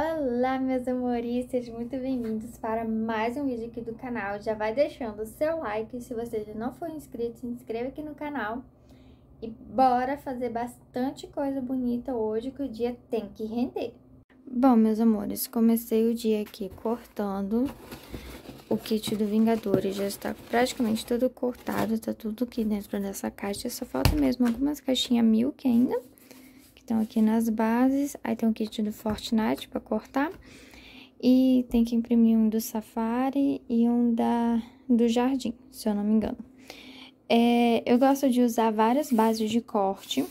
Olá, meus amores, sejam muito bem-vindos para mais um vídeo aqui do canal. Já vai deixando o seu like, se você já não for inscrito, se inscreva aqui no canal. E bora fazer bastante coisa bonita hoje, que o dia tem que render. Bom, meus amores, comecei o dia aqui cortando. O kit do Vingadores já está praticamente tudo cortado, tá tudo aqui dentro dessa caixa. Só falta mesmo algumas caixinhas milk ainda. Então, aqui nas bases, aí tem o um kit do Fortnite para cortar. E tem que imprimir um do Safari e um da, do Jardim, se eu não me engano. É, eu gosto de usar várias bases de corte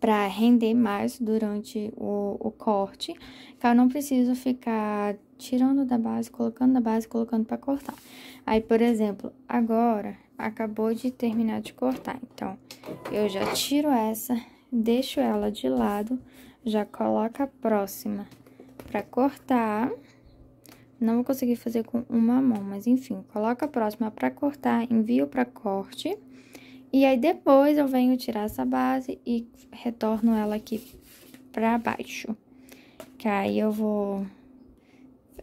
para render mais durante o, o corte, que eu não preciso ficar tirando da base, colocando da base, colocando para cortar. Aí, por exemplo, agora acabou de terminar de cortar, então eu já tiro essa, deixo ela de lado, já coloco a próxima para cortar. Não vou conseguir fazer com uma mão, mas enfim, coloco a próxima para cortar, envio para corte. E aí, depois, eu venho tirar essa base e retorno ela aqui para baixo. Que aí eu vou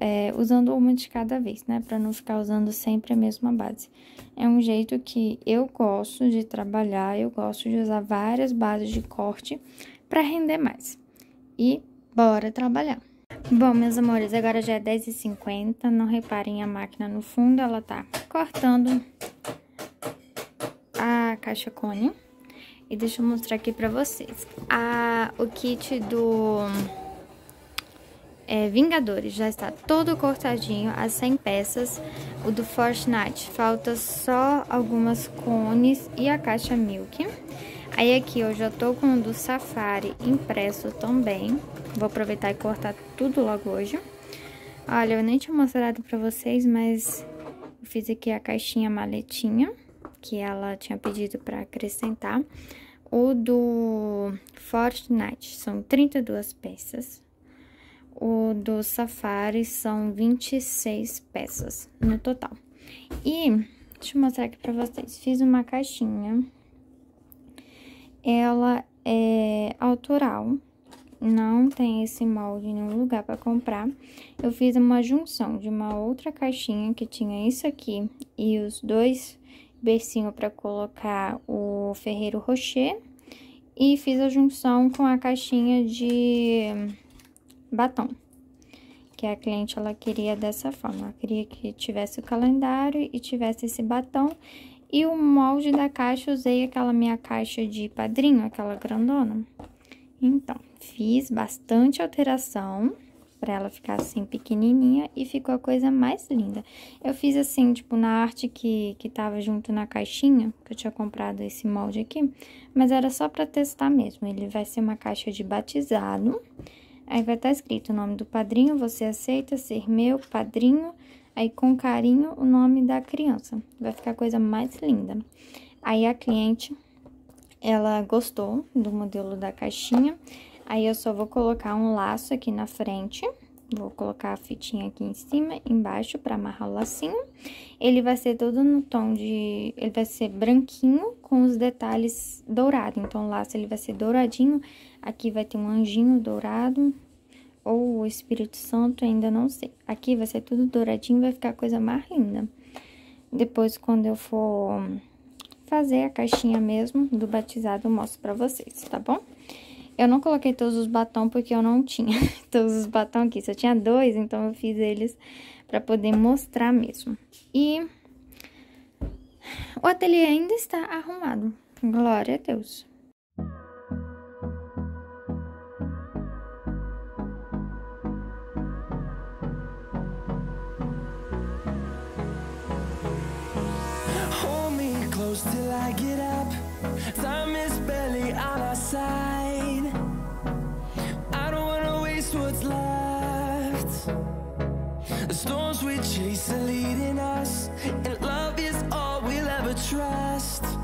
é, usando uma de cada vez, né? Para não ficar usando sempre a mesma base. É um jeito que eu gosto de trabalhar, eu gosto de usar várias bases de corte para render mais. E bora trabalhar! Bom, meus amores, agora já é 10h50, não reparem a máquina no fundo, ela tá cortando a caixa cone. E deixa eu mostrar aqui pra vocês. A, o kit do é, Vingadores já está todo cortadinho, as 100 peças. O do Fortnite falta só algumas cones e a caixa Milk. Aí aqui eu já tô com o do Safari impresso também. Vou aproveitar e cortar tudo logo hoje. Olha, eu nem tinha mostrado pra vocês, mas eu fiz aqui a caixinha maletinha, que ela tinha pedido pra acrescentar. O do Fortnite são 32 peças, o do Safari são 26 peças no total. E deixa eu mostrar aqui pra vocês. Fiz uma caixinha. Ela é autoral. Não tem esse molde em nenhum lugar para comprar. Eu fiz uma junção de uma outra caixinha que tinha isso aqui e os dois bercinhos para colocar o ferreiro rocher e fiz a junção com a caixinha de batom. Que a cliente, ela queria dessa forma. Ela queria que tivesse o calendário e tivesse esse batom. E o molde da caixa, usei aquela minha caixa de padrinho, aquela grandona. Então, fiz bastante alteração para ela ficar assim pequenininha e ficou a coisa mais linda. Eu fiz assim, tipo, na arte que, que tava junto na caixinha, que eu tinha comprado esse molde aqui, mas era só para testar mesmo. Ele vai ser uma caixa de batizado Aí vai estar tá escrito o nome do padrinho, você aceita ser meu padrinho, aí com carinho o nome da criança. Vai ficar a coisa mais linda. Aí a cliente, ela gostou do modelo da caixinha, aí eu só vou colocar um laço aqui na frente Vou colocar a fitinha aqui em cima, embaixo, para amarrar o lacinho. Ele vai ser todo no tom de... Ele vai ser branquinho com os detalhes dourados. Então, o laço ele vai ser douradinho. Aqui vai ter um anjinho dourado ou o Espírito Santo, ainda não sei. Aqui vai ser tudo douradinho, vai ficar a coisa mais linda. Depois, quando eu for fazer a caixinha mesmo do batizado, eu mostro pra vocês, tá bom? Eu não coloquei todos os batons porque eu não tinha todos os batons aqui. Só eu tinha dois, então eu fiz eles pra poder mostrar mesmo. E o ateliê ainda está arrumado. Glória a Deus. Hold me close till I get up. Time is barely on our side. chase are leading us, and love is all we'll ever trust.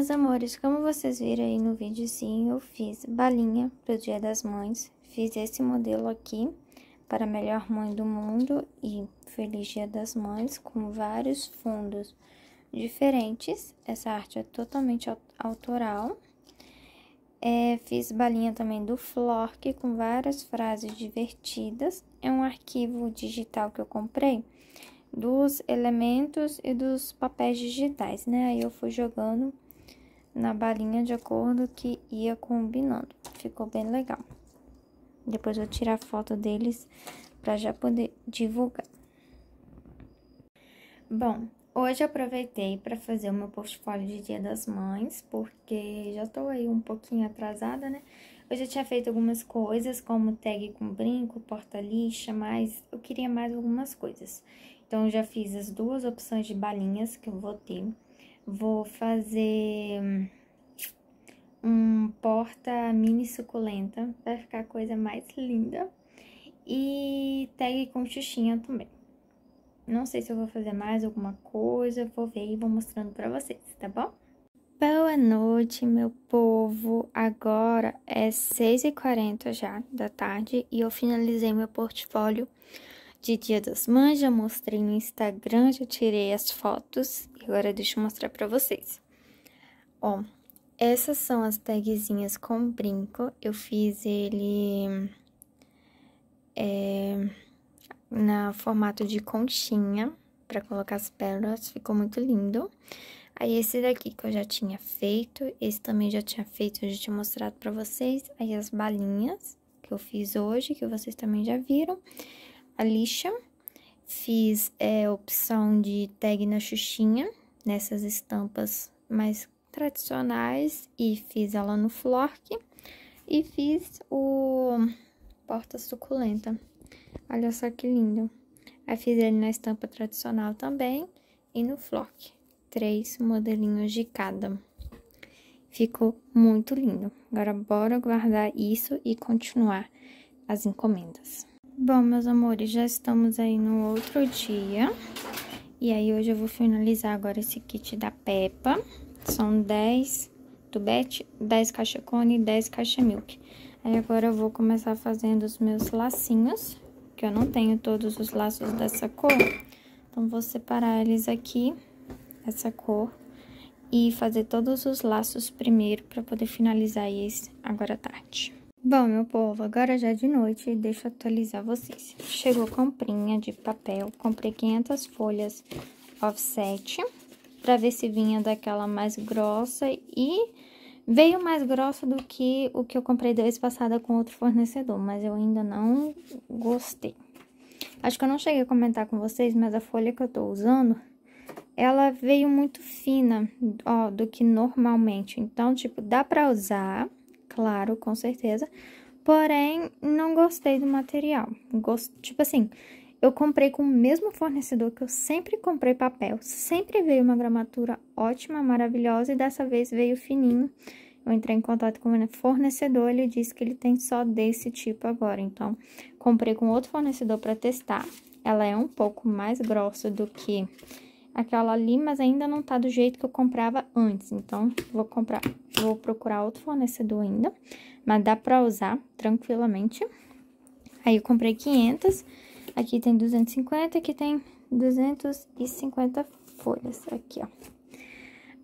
meus amores, como vocês viram aí no vídeo, sim, eu fiz balinha para o Dia das Mães. Fiz esse modelo aqui para a melhor mãe do mundo e Feliz Dia das Mães com vários fundos diferentes. Essa arte é totalmente autoral. É, fiz balinha também do Flork com várias frases divertidas. É um arquivo digital que eu comprei dos elementos e dos papéis digitais, né? Aí eu fui jogando na balinha de acordo que ia combinando. Ficou bem legal. Depois vou tirar foto deles para já poder divulgar. Bom, hoje aproveitei para fazer o meu portfólio de Dia das Mães, porque já estou aí um pouquinho atrasada, né? Eu já tinha feito algumas coisas, como tag com brinco, porta-lixa, mas eu queria mais algumas coisas. Então, eu já fiz as duas opções de balinhas que eu vou ter. Vou fazer hum, um porta mini suculenta, vai ficar a coisa mais linda. E tag com xuxinha também. Não sei se eu vou fazer mais alguma coisa, vou ver e vou mostrando pra vocês, tá bom? Boa noite, meu povo! Agora é 6h40 já da tarde e eu finalizei meu portfólio de Dia das Mães, já mostrei no Instagram, já tirei as fotos e agora deixa eu mostrar para vocês. Ó, essas são as tagzinhas com brinco, eu fiz ele é, na formato de conchinha para colocar as pérolas, ficou muito lindo. Aí esse daqui que eu já tinha feito, esse também já tinha feito, eu já tinha mostrado pra vocês. Aí as balinhas que eu fiz hoje, que vocês também já viram a lixa, fiz é, opção de tag na xuxinha, nessas estampas mais tradicionais, e fiz ela no florque, e fiz o porta suculenta. Olha só que lindo. Aí fiz ele na estampa tradicional também e no flock. Três modelinhos de cada. Ficou muito lindo. Agora, bora guardar isso e continuar as encomendas. Bom, meus amores, já estamos aí no outro dia. E aí hoje eu vou finalizar agora esse kit da Peppa. São 10 tubete, 10 caixa cone e 10 caixa milk. Aí agora eu vou começar fazendo os meus lacinhos, que eu não tenho todos os laços dessa cor. Então, vou separar eles aqui, essa cor, e fazer todos os laços primeiro para poder finalizar isso agora à tarde. Bom, meu povo, agora já é de noite, deixa eu atualizar vocês. Chegou comprinha de papel, comprei 500 folhas offset, para ver se vinha daquela mais grossa e veio mais grossa do que o que eu comprei da vez passada com outro fornecedor, mas eu ainda não gostei. Acho que eu não cheguei a comentar com vocês, mas a folha que eu tô usando, ela veio muito fina, ó, do que normalmente. Então, tipo, dá pra usar claro, com certeza. Porém, não gostei do material. Gost... Tipo assim, eu comprei com o mesmo fornecedor que eu sempre comprei papel. Sempre veio uma gramatura ótima, maravilhosa, e dessa vez veio fininho. Eu entrei em contato com o fornecedor, ele disse que ele tem só desse tipo agora. Então, comprei com outro fornecedor para testar. Ela é um pouco mais grossa do que aquela ali, mas ainda não tá do jeito que eu comprava antes. Então, vou comprar, vou procurar outro fornecedor ainda, mas dá pra usar tranquilamente. Aí, eu comprei 500, aqui tem 250, aqui tem 250 folhas, aqui, ó.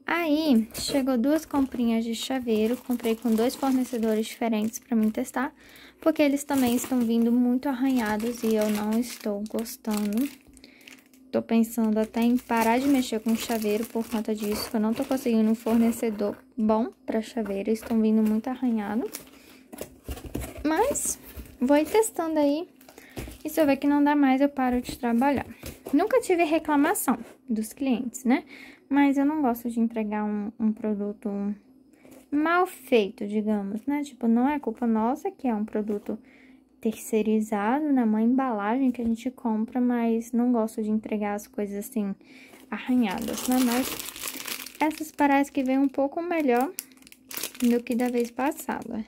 Aí, chegou duas comprinhas de chaveiro, comprei com dois fornecedores diferentes pra mim testar, porque eles também estão vindo muito arranhados e eu não estou gostando. Tô pensando até em parar de mexer com o chaveiro por conta disso, que eu não tô conseguindo um fornecedor bom para chaveiro, estão vindo muito arranhado. Mas vou ir testando aí. E se eu ver que não dá mais, eu paro de trabalhar. Nunca tive reclamação dos clientes, né? Mas eu não gosto de entregar um, um produto mal feito, digamos, né? Tipo, não é culpa nossa que é um produto terceirizado, né? Uma embalagem que a gente compra, mas não gosto de entregar as coisas assim arranhadas, né? Mas essas parece que vem um pouco melhor do que da vez passada.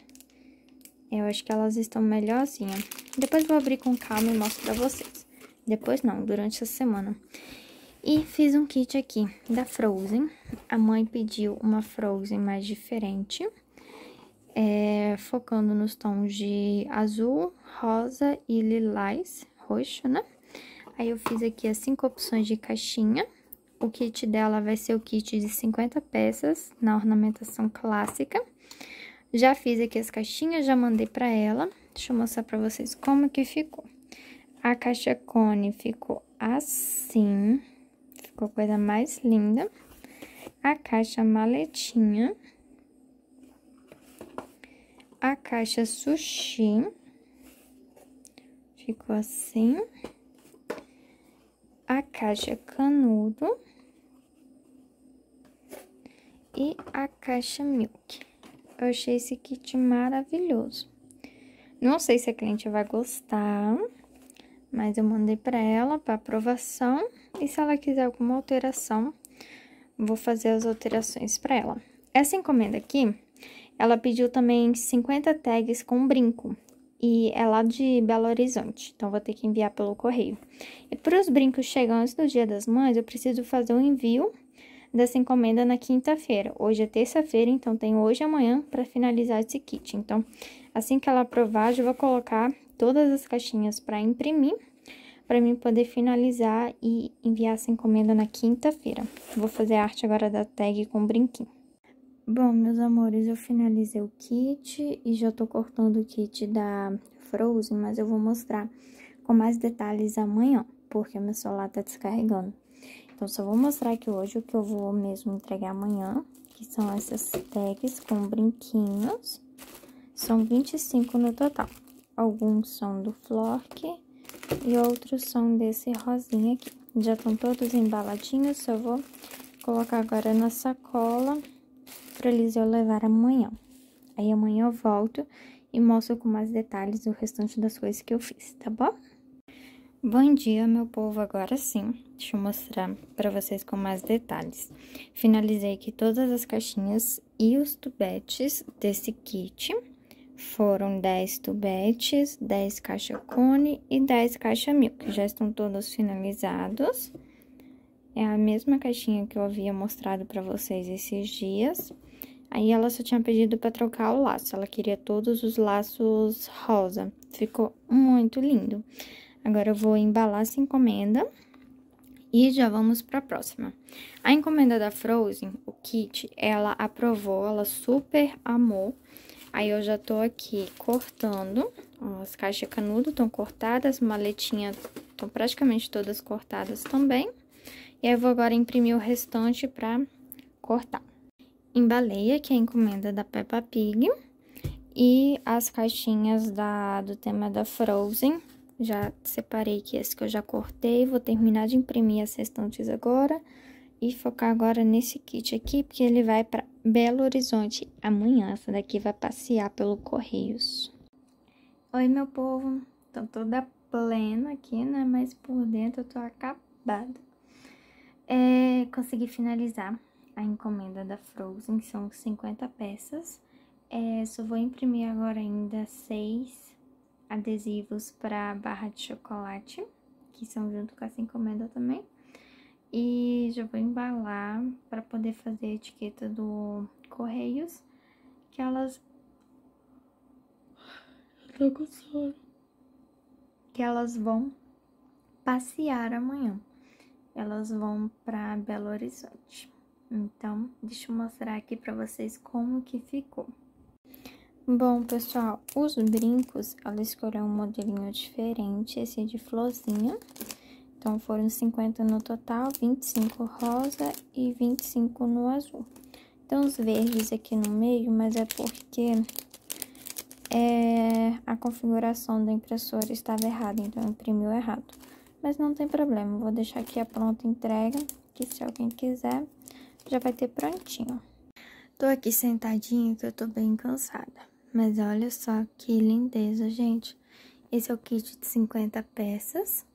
Eu acho que elas estão melhor assim, ó. Depois vou abrir com calma e mostro pra vocês. Depois não, durante essa semana. E fiz um kit aqui da Frozen. A mãe pediu uma Frozen mais diferente é, focando nos tons de azul, rosa e lilás, roxo, né? Aí eu fiz aqui as cinco opções de caixinha. O kit dela vai ser o kit de 50 peças na ornamentação clássica. Já fiz aqui as caixinhas, já mandei para ela. Deixa eu mostrar para vocês como que ficou. A caixa cone ficou assim, ficou coisa mais linda. A caixa maletinha a caixa sushi. Ficou assim. A caixa canudo. E a caixa milk. Eu achei esse kit maravilhoso. Não sei se a cliente vai gostar, mas eu mandei para ela para aprovação. E se ela quiser alguma alteração, vou fazer as alterações para ela. Essa encomenda aqui ela pediu também 50 tags com brinco. E é lá de Belo Horizonte, então vou ter que enviar pelo correio. E para os brincos chegarem antes do Dia das Mães, eu preciso fazer o um envio dessa encomenda na quinta-feira. Hoje é terça-feira, então tem hoje e amanhã para finalizar esse kit. Então, assim que ela aprovar, eu vou colocar todas as caixinhas para imprimir, para mim poder finalizar e enviar essa encomenda na quinta-feira. Vou fazer a arte agora da tag com brinquinho. Bom, meus amores, eu finalizei o kit e já tô cortando o kit da Frozen, mas eu vou mostrar com mais detalhes amanhã, porque meu celular tá descarregando. Então, só vou mostrar aqui hoje o que eu vou mesmo entregar amanhã, que são essas tags com brinquinhos. São 25 no total. Alguns são do Flork e outros são desse rosinha aqui. Já estão todos embaladinhos, só vou colocar agora na sacola para eu levar amanhã. Aí amanhã eu volto e mostro com mais detalhes o restante das coisas que eu fiz, tá bom? Bom dia, meu povo. Agora sim, deixa eu mostrar para vocês com mais detalhes. Finalizei que todas as caixinhas e os tubetes desse kit. Foram 10 tubetes, 10 caixa cone e 10 caixa milk que já estão todos finalizados. É a mesma caixinha que eu havia mostrado para vocês esses dias. Aí, ela só tinha pedido para trocar o laço. Ela queria todos os laços rosa. Ficou muito lindo. Agora, eu vou embalar essa encomenda. E já vamos para a próxima. A encomenda da Frozen, o kit, ela aprovou, ela super amou. Aí eu já tô aqui cortando, ó, as caixas canudo estão cortadas, maletinha estão praticamente todas cortadas também. E aí, eu vou agora imprimir o restante pra cortar. Embalei que é a encomenda da Peppa Pig. E as caixinhas da, do tema da Frozen. Já separei que esse que eu já cortei. Vou terminar de imprimir as restantes agora. E focar agora nesse kit aqui, porque ele vai pra Belo Horizonte amanhã. Essa daqui vai passear pelo Correios. Oi, meu povo. Tô toda plena aqui, né? Mas por dentro eu tô acabada. É, consegui finalizar a encomenda da Frozen, são 50 peças. É, só vou imprimir agora ainda seis adesivos para barra de chocolate, que são junto com essa encomenda também. E já vou embalar para poder fazer a etiqueta do Correios, que elas... Tô com sono. Que elas vão passear amanhã elas vão para Belo Horizonte. Então, deixa eu mostrar aqui para vocês como que ficou. Bom, pessoal, os brincos, ela escolheu um modelinho diferente, esse de florzinha. Então, foram 50 no total, 25 rosa e 25 no azul. Então, os verdes aqui no meio, mas é porque é, a configuração da impressora estava errada, então imprimiu errado. Mas não tem problema, vou deixar aqui a pronta entrega, que se alguém quiser, já vai ter prontinho. Tô aqui sentadinha que eu tô bem cansada. Mas olha só que lindeza, gente. Esse é o kit de 50 peças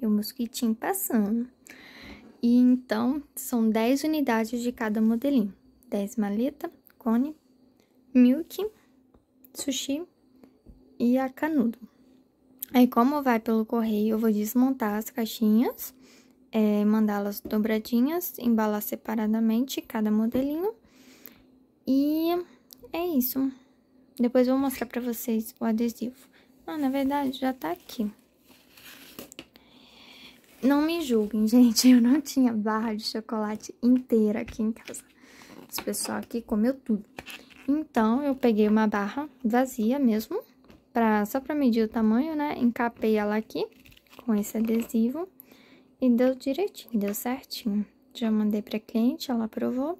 e o mosquitinho passando. E então, são 10 unidades de cada modelinho. 10 maleta, cone, milk, sushi e a canudo. Aí, como vai pelo correio, eu vou desmontar as caixinhas, é, mandá-las dobradinhas, embalar separadamente cada modelinho. E é isso. Depois eu vou mostrar pra vocês o adesivo. Ah, na verdade, já tá aqui. Não me julguem, gente. Eu não tinha barra de chocolate inteira aqui em casa. Esse pessoal aqui comeu tudo. Então, eu peguei uma barra vazia mesmo pra, só pra medir o tamanho, né? Encapei ela aqui com esse adesivo e deu direitinho, deu certinho. Já mandei pra cliente, ela aprovou.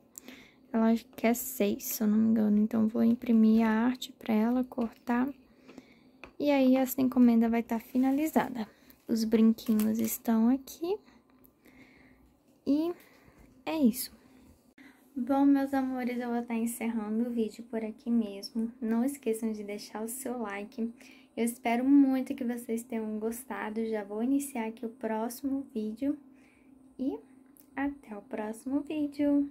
Ela quer seis, se eu não me engano. Então, vou imprimir a arte pra ela, cortar. E aí, essa encomenda vai estar tá finalizada. Os brinquinhos estão aqui. E é isso. Bom, meus amores, eu vou estar encerrando o vídeo por aqui mesmo. Não esqueçam de deixar o seu like. Eu espero muito que vocês tenham gostado. Já vou iniciar aqui o próximo vídeo. E até o próximo vídeo.